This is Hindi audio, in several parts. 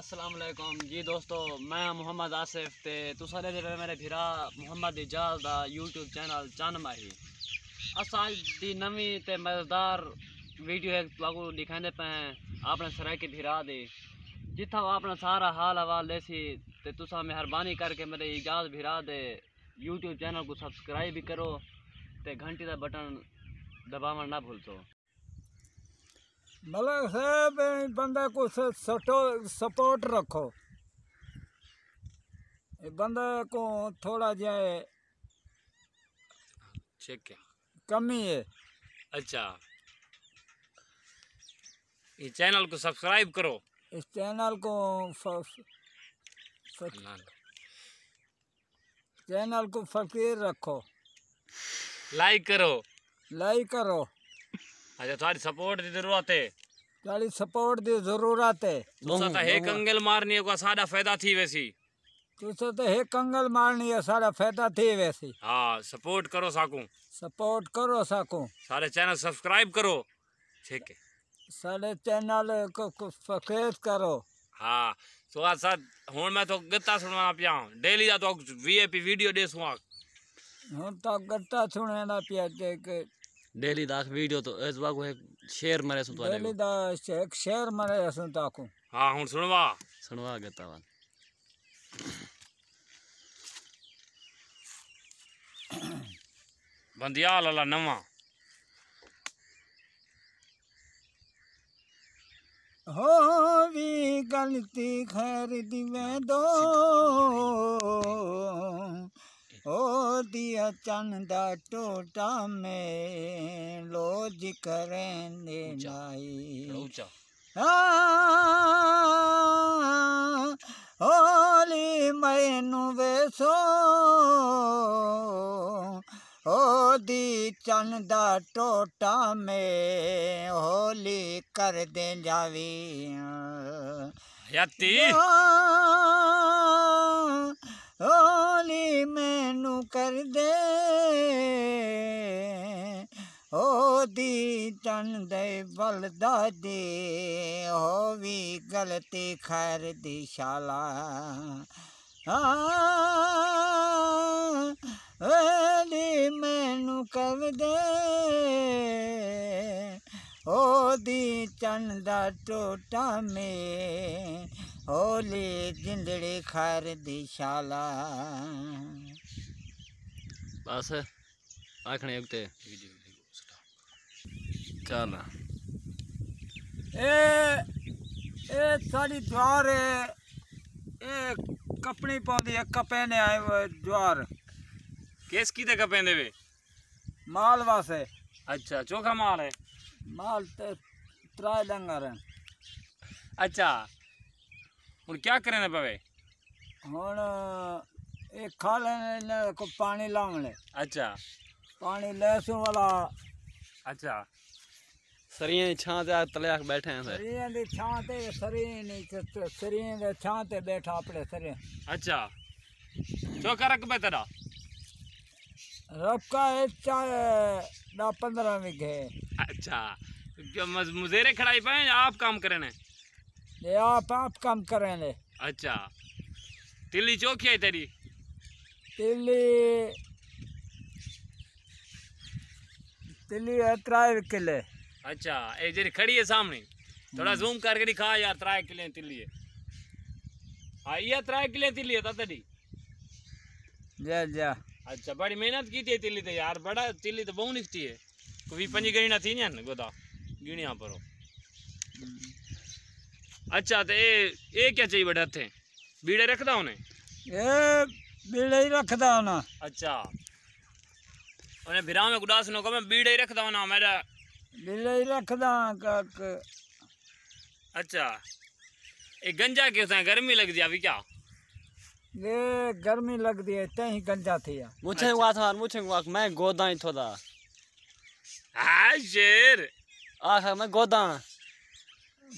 असलम जी दोस्तों मैं मोहम्मद आसिफ ते तुस मेरे भीरा मुहम्मद इजाज का यूट्यूब चैनल चन माही अस अज की नवी ते मज़ेदार वीडियो एक लागू दिखाते पे अपने सराकी भरा दे जिथा अपना सारा हाल हवाल देसी ते तुसा मेहरबानी करके मेरे इजाज भीरा दे यूट्यूब चैनल को सब्सक्राइब भी करो ते घंटी का बटन दबाव ना भूल सो मतलब सब बंदा को सटो सपोर्ट रखो बंदा को थोड़ा जाए चेक कमी है अच्छा इस चैनल को सब्सक्राइब करो इस चैनल को चैनल को फकीर रखो लाइक करो लाइक करो अच्छा थारी सपोर्ट की जरूरत है थारी सपोर्ट की जरूरत है तुसा तो हे तो तो कंगल मारनी है को साडा फायदा थी वैसी तुसा तो हे कंगल मारनी है साडा फायदा थी वैसी हां सपोर्ट करो साकू सपोर्ट करो साकू सारे चैनल सब्सक्राइब करो ठीक है सारे चैनल को सब्सक्राइब करो हाँ तो आज सर हूँ मैं तो गत्ता सुनवाना पिया डेली का तो वीआईपी वीडियो दे सुहा हूँ तो गत्ता सुनवाना पिया डेली दाख वीडियो तो एज बागो को शेयर मरे सु तो डेली दाख एक शेयर मरे सुन तो हां हुन सुनवा सुनवा गता वाल बंदिया लाला नवा हो भी गलती खैर दिवे दो दिया चंदा टोटा में लोज करें नाई होली मैनू वेसो ओ दी चंदा टोटा में होली कर दे जावी हयाती रोली मैनू कर देदी चन दे बलदा देवी ग़लती खैर दिशाला हा रोली मैनू कर दे उ चनद टोटा मे ओले जिंदड़े खैर दिशाला बस आखने उगते चल ए ए सारी द्वार है ए कपड़ी पाती है कपे ने आए द्वार किस की ते कपे दे वे माल वासे अच्छा चोखा माल है माल ते त्राय डंगर है अच्छा ਹੁਣ ਕੀ ਕਰਨਾ ਪਵੇ ਹੁਣ ਇਹ ਖਾ ਲੈਣੇ ਇਹਨਾਂ ਕੋ ਪਾਣੀ ਲਾਉਣੇ ਅੱਛਾ ਪਾਣੀ ਲੈਸੂ ਵਾਲਾ सरिये छां ते तले बैठे हैं सरिये की छां ते सरिये नहीं सरिये की छां ते बैठा अपने सरिये अच्छा चौका रकबे तेरा रकबा है चार पंद्रह बीघे अच्छा मुजेरे खड़ाई पाए आप काम करे ना ये आप आप काम करें ले अच्छा तिल्ली चौकी है तेरी तिल्ली तिल्ली है त्राय किले अच्छा ये जरी खड़ी है सामने थोड़ा हम्म। जूम करके दिखा यार त्राय किले तिल्ली है हाँ ये त्राय किले तिल्ली है तेरी जा जा अच्छा बड़ी मेहनत की थी तिल्ली तो यार बड़ा तिल्ली तो बहुत निकती है कोई पंजी गणना थी ना गोदा गिणिया पर हम्म। अच्छा तो ये क्या चाहिए बड़ा थे बीड़े रखदा उन्हें ये बीड़े ही रखदा ना अच्छा उन्हें फिर में गुडास नो मैं बीड़े ही रखदा ना मेरा बीड़े ही रखदा का अच्छा ये गंजा के उसे गर्मी लग अभी क्या ये गर्मी लग दी है ते ही गंजा थी मुझे अच्छा। हुआ था मुझे हुआ मैं गोदा ही थोड़ा हां शेर आहा मैं गोदा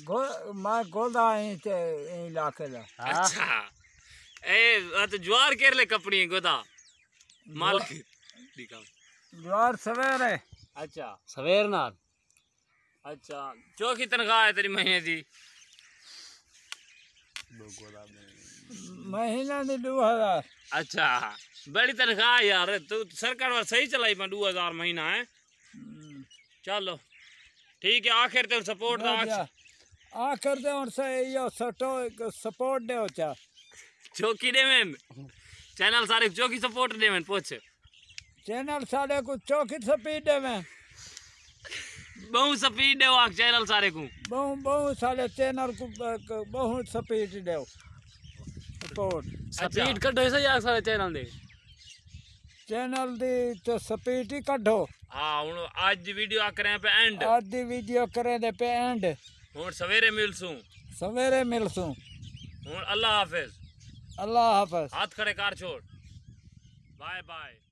गो, मैं गोदा इलाके दा अच्छा ए अत ज्वार केरले कपड़ी गोदा माल ज्वार सवेरे अच्छा सवेर नाल अच्छा जो की तनख्वाह है तेरी महीने दी महीना ने दो हजार अच्छा बड़ी तनख्वाह यार तू सरकार सही चलाई मैं दो हजार महीना है हम्म। चलो ठीक है आखिर तेरे सपोर्ट था आ कर दे और से यो सटो सपोर्ट दे होचा चौकी दे में चैनल सारे चौकी सपोर्ट दे में पूछ चैनल सारे को चौकी स्पीड दे में बहु स्पीड दे वाक चैनल सारे को बहु बहु सारे चैनल को बहु स्पीड दे सपोर्ट स्पीड कढो से यार सारे चैनल दे चैनल दी तो स्पीड ही कढो हां हुन आज वीडियो आ करे पे एंड आज दी वीडियो करे दे पे एंड हूँ सवेरे मिलसू सवेरे मिलसू हूँ अल्लाह हाफिज अल्लाह हाफिज हाथ खड़े कार छोड़ बाय बाय